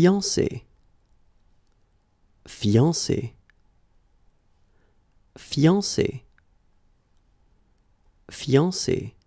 fiancé fiancé fiancé fiancé